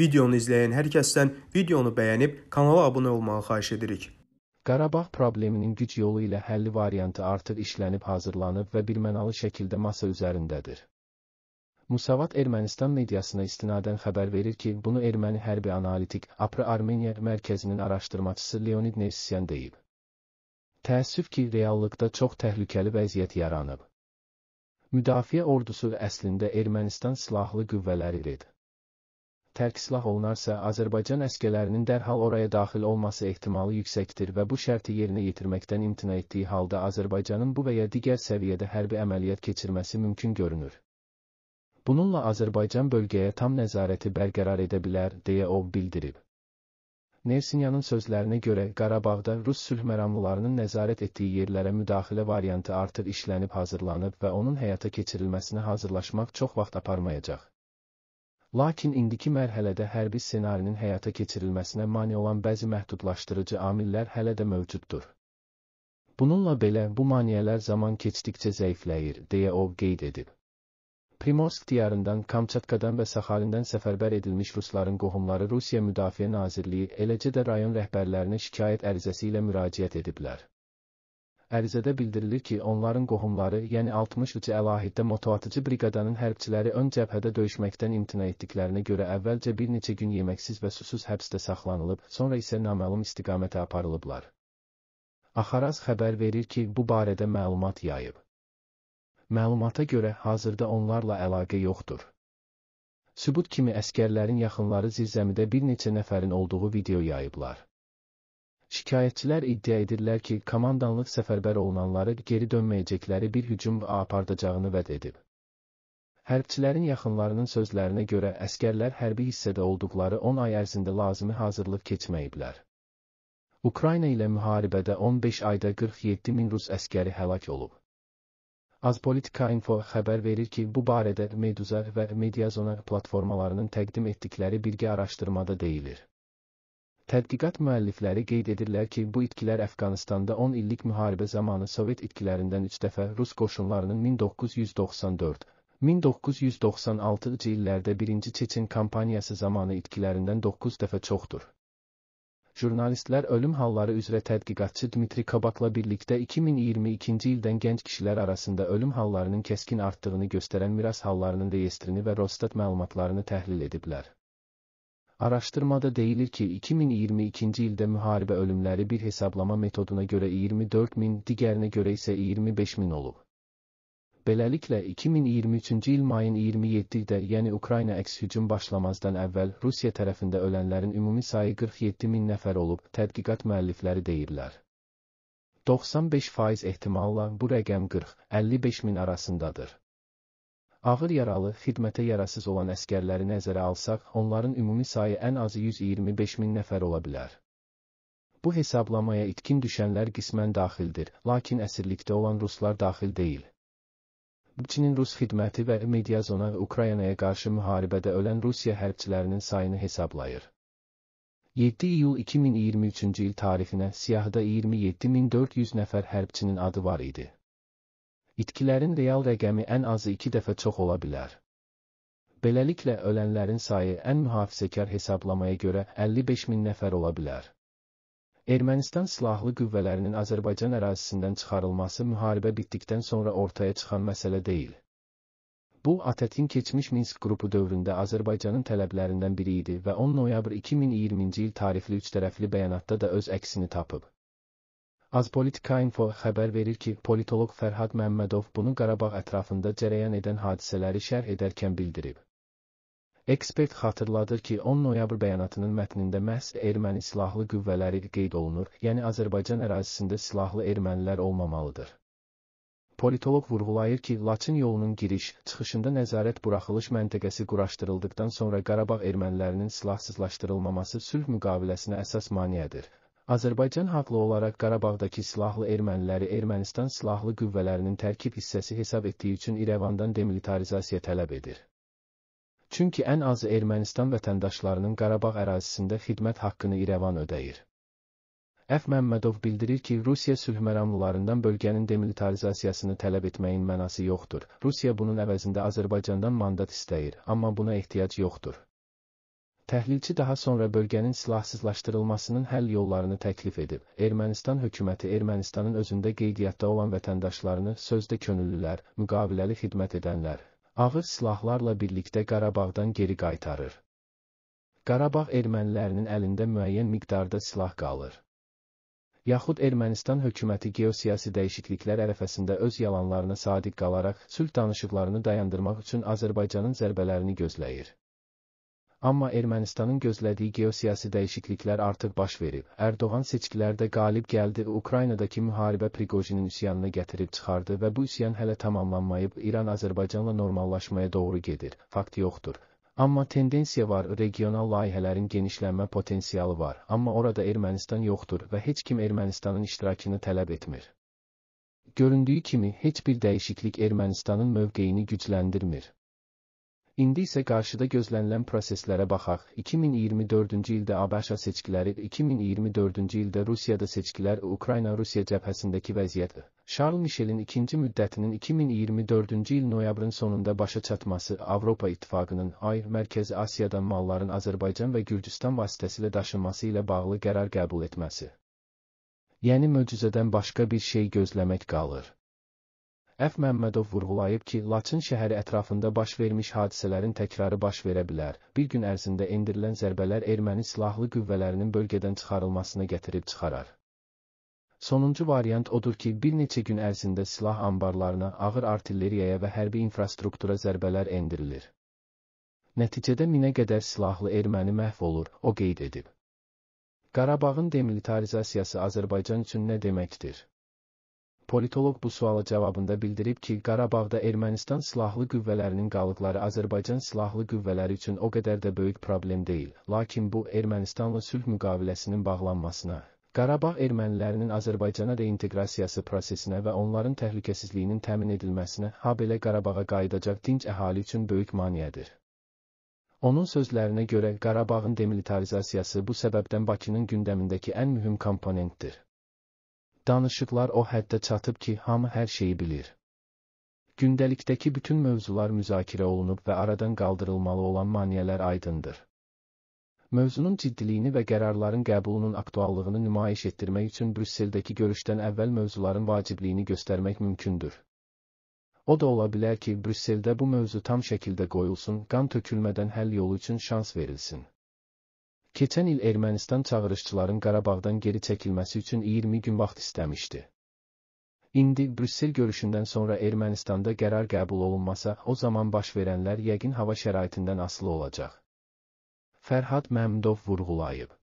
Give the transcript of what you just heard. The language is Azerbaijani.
Videonu izləyən hər kəsdən videonu bəyənib kanala abunə olmağı xahiş edirik. Qarabağ probleminin güc yolu ilə həlli variantı artıq işlənib hazırlanıb və birmənalı şəkildə masa üzərindədir. Musavat Ermənistan mediasına istinadən xəbər verir ki, bunu erməni hərbi analitik APRA Armeniya mərkəzinin araşdırmaçısı Leonid Nevsyan deyib. Təəssüf ki, reallıqda çox təhlükəli vəziyyət yaranıb. Müdafiə ordusu əslində Ermənistan silahlı qüvvələridir tərk silah olunarsa Azərbaycan əskərlərinin dərhal oraya daxil olması ehtimalı yüksəkdir və bu şərti yerinə yetirməkdən imtina etdiyi halda Azərbaycanın bu və ya digər səviyyədə hərbi əməliyyat keçirməsi mümkün görünür. Bununla Azərbaycan bölgəyə tam nəzarəti bərqərar edə bilər, deyə o bildirib. Nersinyanın sözlərinə görə Qarabağda Rus sülhməramlılarının nəzarət etdiyi yerlərə müdaxilə variantı artıq işlənib hazırlanıb və onun həyata keçirilməsinə hazırlaşmaq çox vaxt aparmayacaq. Lakin indiki mərhələdə hərbi ssenarinin həyata keçirilməsinə mane olan bəzi məhdudlaşdırıcı amillər hələ də mövcuddur. Bununla belə bu maneələr zaman keçdikcə zəifləyir, deyə o qeyd edib. Primorsk diyarından, Kamçatkadan və Saxarindən səfərbər edilmiş rusların qohumları Rusiya Müdafiə Nazirliyi, eləcə də rayon rəhbərlərinə şikayət ərizəsi ilə müraciət ediblər ərizədə bildirilir ki, onların qohumları, yəni 63 əlahiddə motoatıcı briqadanın hərbçiləri ön cəbhədə döyüşməkdən imtina etdiklərinə görə əvvəlcə bir neçə gün yeməksiz və susuz həbsdə saxlanılıb, sonra isə naməlum istiqamətə aparılıblar. Axaraz xəbər verir ki, bu barədə məlumat yayıb. Məlumata görə hazırda onlarla əlaqə yoxdur. Sübut kimi əskərlərin yaxınları zirzəmidə bir neçə nəfərin olduğu video yayıblar. Şikayətçilər iddia edirlər ki, komandanlıq səfərbər olunanları geri dönməyəcəkləri bir hücum apardacağını vəd edib. Hərbçilərin yaxınlarının sözlərinə görə əskərlər hərbi hissədə olduqları 10 ay ərzində lazımi hazırlıq keçməyiblər. Ukrayna ilə müharibədə 15 ayda 47 min rus əskəri həlak olub. Azpolitika Info xəbər verir ki, bu barədə Meduza və Mediazona platformalarının təqdim etdikləri bilgi araşdırmada deyilir. Tədqiqat müəllifləri qeyd edirlər ki, bu itkilər Əfqanistanda 10 illik müharibə zamanı Sovet itkilərindən 3 dəfə Rus qoşunlarının 1994 1996-cı illərdə 1-ci Çeçin kampaniyası zamanı itkilərindən 9 dəfə çoxdur. Jurnalistlər ölüm halları üzrə tədqiqatçı Dmitri Kabakla birlikdə 2022-ci ildən gənc kişilər arasında ölüm hallarının kəskin artdığını göstərən miras hallarının reyestrini və Rostat məlumatlarını təhlil ediblər. Araştırmada deyilir ki 2022 ildə müharibə ölümləri bir hesablama metoduna görə 24 min, digərinə görə isə 25 min olub. Beləliklə 2023-cü il mayın 27-də, yəni Ukrayna əks hücum başlamazdan əvvəl Rusiya tərəfində ölənlərin ümumi sayı 47 min nəfər olub, tədqiqat müəllifləri deyirlər. 95% ehtimalla bu rəqəm 40-55 min arasındadır. Ağır yaralı, xidmətə yarasız olan əskərləri nəzərə alsaq, onların ümumi sayı ən azı 125 min nəfər ola bilər. Bu hesablamaya itkin düşənlər qismən daxildir, lakin əsirlikdə olan ruslar daxil deyil. Çinin Rus xidməti və mediazona Ukraynaya qarşı müharibədə ölən Rusiya hərbçilərinin sayını hesablayır. 7 iyul 2023-cü il tarifinə siyahıda 27400 nəfər hərbçinin adı var idi itkilərin real rəqəmi ən azı iki dəfə çox ola bilər. Beləliklə ölənlərin sayı ən mühafizəkar hesablamaya görə 55 min nəfər ola bilər. Ermənistan silahlı qüvvələrinin Azərbaycan ərazisindən çıxarılması müharibə bitdikdən sonra ortaya çıxan məsələ deyil. Bu, ATƏT-in keçmiş Minsk qrupu dövründə Azərbaycanın tələblərindən biri idi və 10 noyabr 2020-ci il tarifli üçtərəfli bəyanatda da öz əksini tapıb. Azpolitika.info xəbər verir ki, politoloq Fərhad Məmmədov bunu Qarabağ ətrafında cərəyan edən hadisələri şərh edərkən bildirib. Ekspert xatırladır ki, 10 noyabr bəyanatının mətnində məhz erməni silahlı qüvvələri qeyd olunur, yəni Azərbaycan ərazisində silahlı ermənilər olmamalıdır. Politoloq vurğulayır ki, Laçın yolunun giriş, çıxışında nəzarət buraxılış məntəqəsi quraşdırıldıqdan sonra Qarabağ ermənilərinin silahsızlaşdırılmaması sülh müqaviləsinə əsas maneədir Azərbaycan haqlı olaraq Qarabağdakı silahlı erməniləri Ermənistan silahlı qüvvələrinin tərkib hissəsi hesab etdiyi üçün İrəvandan demilitarizasiya tələb edir. Çünki ən azı Ermənistan vətəndaşlarının Qarabağ ərazisində xidmət haqqını İrəvan ödəyir. Əf Məmmədov bildirir ki, Rusiya sülhməramlılarından bölgənin demilitarizasiyasını tələb etməyin mənası yoxdur. Rusiya bunun əvəzində Azərbaycandan mandat istəyir, amma buna ehtiyac yoxdur. Təhlilçi daha sonra bölgənin silahsızlaşdırılmasının həll yollarını təklif edib. Ermənistan hökuməti Ermənistanın özündə qeydiyyatda olan vətəndaşlarını sözdə könüllülər, müqaviləli xidmət edənlər, ağır silahlarla birlikdə Qarabağdan geri qaytarır. Qarabağ ermənilərinin əlində müəyyən miqdarda silah qalır. Yaxud Ermənistan hökuməti geosiyasi dəyişikliklər ərəfəsində öz yalanlarına sadiq qalaraq sülh danışıqlarını dayandırmaq üçün Azərbaycanın zərbələrini gözləyir. Amma Ermənistanın gözlədiyi geosiyasi dəyişikliklər artıq baş verib. Erdoğan seçkilərdə qalib gəldi, Ukraynadakı müharibə Priqojinin üsyanını gətirib çıxardı və bu üsyan hələ tamamlanmayıb, İran Azərbaycanla normallaşmaya doğru gedir. Fakt yoxdur. Amma tendensiya var, regional layihələrin genişlənmə potensialı var, amma orada Ermənistan yoxdur və heç kim Ermənistanın iştirakını tələb etmir. Göründüyü kimi heç bir dəyişiklik Ermənistanın mövqeyini gücləndirmir. İndi isə qarşıda gözlənilən proseslərə baxaq. 2024-cü ildə ABŞ seçkiləri, 2024-cü ildə Rusiyada seçkilər, Ukrayna-Rusiya cəbhəsindəki vəziyyət, Charles Michelin ikinci müddətinin 2024-cü il noyabrın sonunda başa çatması, Avropa İttifaqının ayr Mərkəzi Asiyadan malların Azərbaycan və Gürcüstan vasitəsilə daşınması ilə bağlı qərar qəbul etməsi. Yəni möcüzədən başqa bir şey gözləmək qalır. Əf Məmmədov vurğulayıb ki, Laçın şəhəri ətrafında baş vermiş hadisələrin təkrarı baş verə bilər. Bir gün ərzində endirilən zərbələr erməni silahlı qüvvələrinin bölgədən çıxarılmasına gətirib çıxarar. Sonuncu variant odur ki, bir neçə gün ərzində silah anbarlarına, ağır artilleriyaya və hərbi infrastruktura zərbələr endirilir. Nəticədə minə qədər silahlı erməni məhv olur, o qeyd edib. Qarabağın demilitarizasiyası Azərbaycan üçün nə deməkdir? Politolog bu suala cavabında bildirib ki, Qarabağda Ermənistan silahlı qüvvələrinin qalıqları Azərbaycan silahlı qüvvələri üçün o qədər də böyük problem deyil. Lakin bu Ermənistanla sülh müqaviləsinin bağlanmasına, Qarabağ ermənilərinin Azərbaycana reinteqrasiyası prosesinə və onların təhlükəsizliyinin təmin edilməsinə, ha belə Qarabağa qayıdacaq dinc əhali üçün böyük maneədir. Onun sözlərinə görə Qarabağın demilitarizasiyası bu səbəbdən Bakının gündəmindəki ən mühüm komponentdir. Danışıqlar o həddə çatıb ki, hamı hər şeyi bilir. Gündəlikdəki bütün mövzular müzakirə olunub və aradan qaldırılmalı olan maneələr aydındır mövzunun ciddiliyini və qərarların qəbulunun aktuallığını nümayiş etdirmək üçün Brüsseldəki görüşdən əvvəl mövzuların vacibliyini göstərmək mümkündür. O da ola bilər ki, Brüsseldə bu mövzu tam şəkildə qoyulsun, qan tökülmədən həll yolu üçün şans verilsin. Keçən il Ermənistan çağırışçıların Qarabağdan geri çəkilməsi üçün 20 gün vaxt istəmişdi. İndi Brüssel görüşündən sonra Ermənistanda qərar qəbul olunmasa, o zaman baş verənlər yəqin hava şəraitindən asılı olacaq. Fərhad Məmdov vurğulayıb.